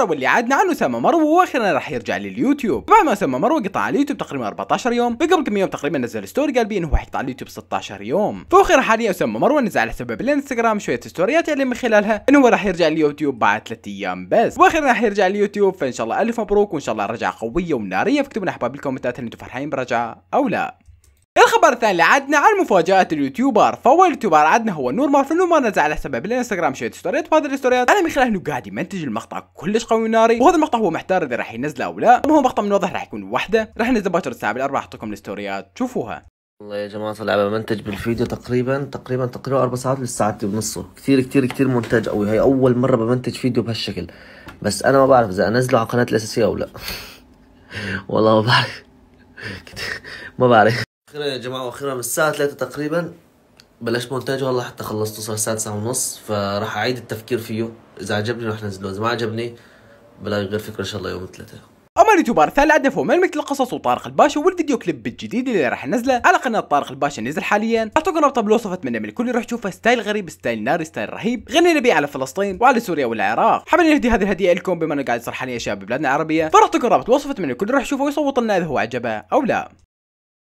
عبر واللي عادنا عنه سما مروه واخيرا راح يرجع لليوتيوب بعد ما سما مروه قطع على اليوتيوب تقريبا 14 يوم بقبل كم يوم تقريبا نزل ستوري قال بي انه راح يقطع اليوتيوب 16 يوم فوخر حاليا سما مروه نزل على سبب الانستغرام شويه ستوريات اللي يعني من خلالها انه هو راح يرجع لليوتيوب بعد 3 ايام بس واخيرا راح يرجع لليوتيوب فان شاء الله الف مبروك وان شاء الله رجعه قويه وناريه فاكتبوا لنا احباب بالكومنتات هل انتم فرحانين برجعه او لا الخبر الثاني عدنا عن مفاجاه اليوتيوبر فاول يوتيوبر عدنا هو نور مارفل وما نزل على سبب الانستغرام شويه ستوريات وهذه الستوريات انا من خلال انه قاعد يمنتج المقطع كلش قوي وناري وهذا المقطع هو محتار اذا راح ينزله او لا طبعا هو مقطع من واضح راح يكون وحده راح ننزل باكر الساعه احط لكم الستوريات شوفوها والله يا جماعة طلع بمنتج بالفيديو تقريبا تقريبا تقريبا أربع ساعات لساعتين ونص كثير كثير كثير مونتاج قوي هي أول مرة بمنتج فيديو بهالشكل بس أنا ما بعرف إذا أنزله على القناه الأساسية أو لا والله ما بعرف ما بعرف اخيرا يا جماعه واخيرا من الساعه 3 تقريبا بلاش مونتاج والله حتى خلصته صار الساعه 9 ونص فراح اعيد التفكير فيه اذا عجبني راح انزله اذا ما عجبني بلاقي غير فكره ان شاء الله يوم الثلاثاء اما اليوتيوبر ثال هدفهم من مثل القصص وطارق الباشا والفيديو كليب الجديد اللي راح ننزله على قناه طارق الباشا نزل حاليا اعطوكم رابطه بالوصف اتمنى من الكل يروح يشوفه ستايل غريب ستايل ناري ستايل رهيب غنينا به على فلسطين وعلى سوريا والعراق حابين نهدي هذه الهديه لكم بما انه قاعد يصير حاليا شباب بلادنا العربيه فراح اعطوكم رابط بالوصف اتمنى الكل يروح يشوفه ويصوت لنا اذا هو عجبه او لا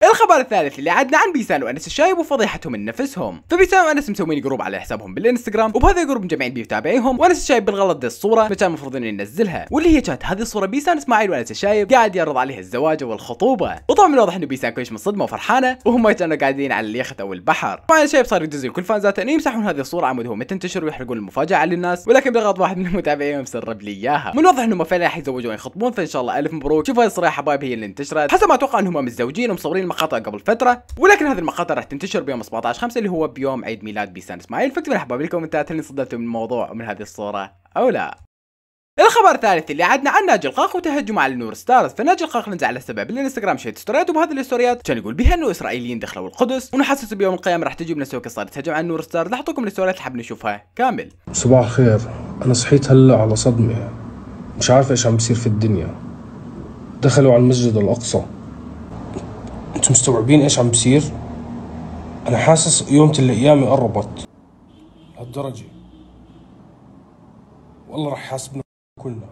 الخبر الثالث اللي عدنا عن بيسان وانس الشايب وفضيحتهم من نفسهم فبيسان وانس مسوين جروب على حسابهم بالانستغرام وبهذا الجروب مجمعين بيه متابعيهم وانس الشايب بالغلط دي الصوره فكان المفروض انه ينزلها واللي هي كانت هذه الصوره بيسان اسماعيل وانس الشايب قاعد يعرض عليها الزواج والخطوبه وطبعا من الواضح انه بيسان كلش من وفرحانه وهم كانوا قاعدين على اليخت او البحر طبعا الشايب صار يدز كل فانزاته انه يمسحون هذه الصوره عمود هم تنتشر ويحرقون المفاجاه للناس ولكن بغض واحد من المتابعين مسرب لي اياها من الواضح انهم فعلا راح يتزوجون يخطبون فان شاء الله الف مبروك شوف هاي الصراحه حبايب هي اللي انتشرت حسب ما اتوقع انهم متزوجين ومصورين مقاطع قبل فتره ولكن هذه المقاطع راح تنتشر بيوم 17 5 اللي هو بيوم عيد ميلاد بيسان اسماعيل فاكتبوا الاحباب بالكومنتات هل انصدمتوا من الموضوع ومن هذه الصوره او لا الخبر الثالث اللي عدنا عن ناجي القاق وتهجم على نور ستارز فناجي القاق نزل على سبب بالانستغرام شيت ستوريات وبهذه الستوريات كان يقول بها انه اسرائيليين دخلوا القدس ونحسس بيوم القيامه راح تجي بنفس السوق تهجم على نور ستارز لحطوكم الستوريات اللي حاب نشوفها كامل صباح الخير انا صحيت هلا على صدمه مش عارف ايش عم بصير في الدنيا دخلوا على المسجد الاقصى انتم مستوعبين ايش عم بصير انا حاسس يومة الايام قربت لهالدرجة والله رح يحاسبنا كلنا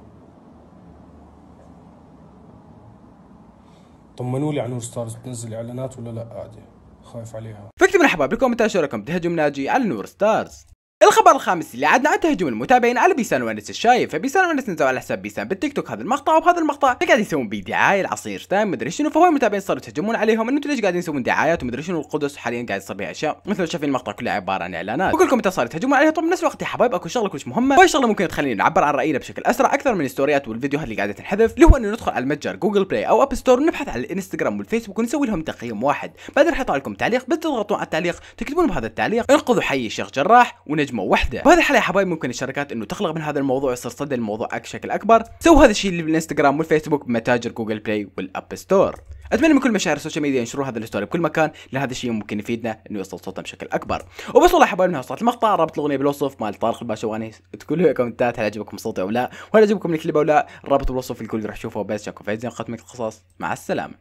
طمنوا لي على نور ستارز بتنزل اعلانات ولا لا قاعده خايف عليها فكتب مرحبا بالكومنتات شو رايكم بتهجم ناجي على نور ستارز الخبر الخامس اللي عدنا عن تهجم المتابعين على بيسان وانس الشايف فبيسان وانس نزلوا على حساب بيسان بالتيك توك هذا المقطع وبهذا المقطع قاعد يسوون بيه دعايه لعصير تايم مدري شنو فهو المتابعين صاروا يتهجمون عليهم انه انتم ليش قاعدين تسوون دعايات ومدري شنو القدس حاليا قاعد يصير بها اشياء مثل شايفين المقطع كله عباره عن اعلانات وكلكم انت صار يتهجمون عليها طب بنفس الوقت يا حبايب اكو شغله كلش مهمه وهي شغله ممكن تخليني نعبر عن راينا بشكل اسرع اكثر من الستوريات والفيديوهات اللي قاعده تنحذف اللي هو انه ندخل على المتجر جوجل بلاي او اب ستور ونبحث على الانستغرام والفيسبوك ونسوي لهم تقييم واحد بعدين راح يطلع لكم تعليق بس تضغطون على التعليق تكتبون بهذا التعليق انقذوا حي الشيخ جراح ونجم نجمه واحده بهذا الحاله يا حبايب ممكن الشركات انه تخلق من هذا الموضوع يصير صدى الموضوع بشكل اكبر سووا هذا الشيء بالانستغرام والفيسبوك بمتاجر جوجل بلاي والاب ستور اتمنى من كل مشاهير السوشيال ميديا ينشروا هذا الستوري بكل مكان لان هذا الشيء ممكن يفيدنا انه يوصل صوتنا بشكل اكبر وبس والله حبايبنا وصلت المقطع رابط الاغنيه بالوصف مال طارق الباشواني تقولوا لي كومنتات هل عجبكم صوتي او لا وهل عجبكم الكليب او لا الرابط بالوصف الكل راح يشوفه بس شاكو فايزين قناه القصص مع السلامه